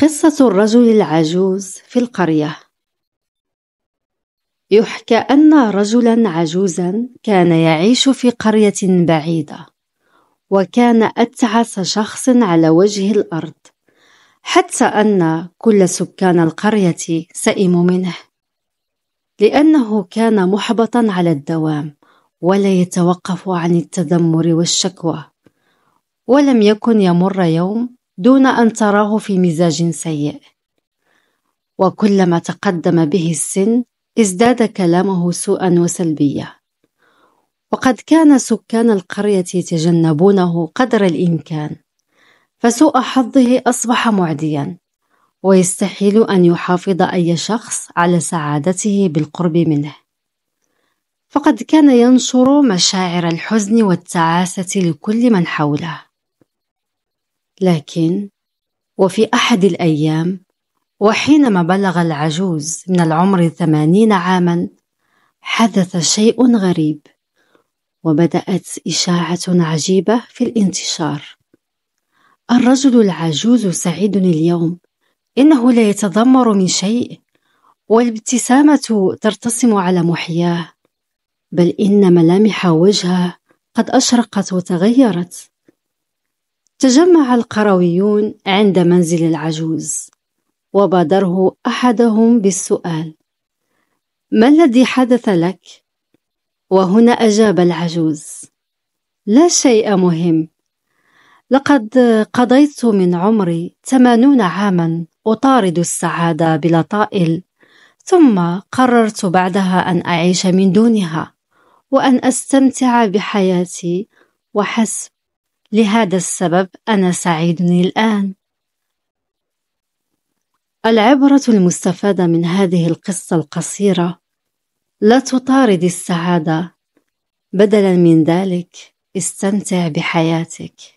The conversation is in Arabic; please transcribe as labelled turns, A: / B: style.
A: قصة الرجل العجوز في القرية يحكى أن رجلا عجوزا كان يعيش في قرية بعيدة وكان أتعس شخص على وجه الأرض حتى أن كل سكان القرية سئموا منه لأنه كان محبطا على الدوام ولا يتوقف عن التذمر والشكوى ولم يكن يمر يوم دون أن تراه في مزاج سيء وكلما تقدم به السن ازداد كلامه سوءا وسلبية وقد كان سكان القرية يتجنبونه قدر الإمكان فسوء حظه أصبح معديا ويستحيل أن يحافظ أي شخص على سعادته بالقرب منه فقد كان ينشر مشاعر الحزن والتعاسة لكل من حوله لكن وفي أحد الأيام وحينما بلغ العجوز من العمر ثمانين عاما حدث شيء غريب وبدأت إشاعة عجيبة في الانتشار الرجل العجوز سعيد اليوم إنه لا يتذمر من شيء والابتسامة ترتسم على محياه بل إن ملامح وجهه قد أشرقت وتغيرت تجمع القرويون عند منزل العجوز وبادره احدهم بالسؤال ما الذي حدث لك وهنا اجاب العجوز لا شيء مهم لقد قضيت من عمري ثمانون عاما اطارد السعاده بلا طائل ثم قررت بعدها ان اعيش من دونها وان استمتع بحياتي وحسب لهذا السبب أنا سعيد الآن. العبرة المستفادة من هذه القصة القصيرة لا تطارد السعادة بدلا من ذلك استمتع بحياتك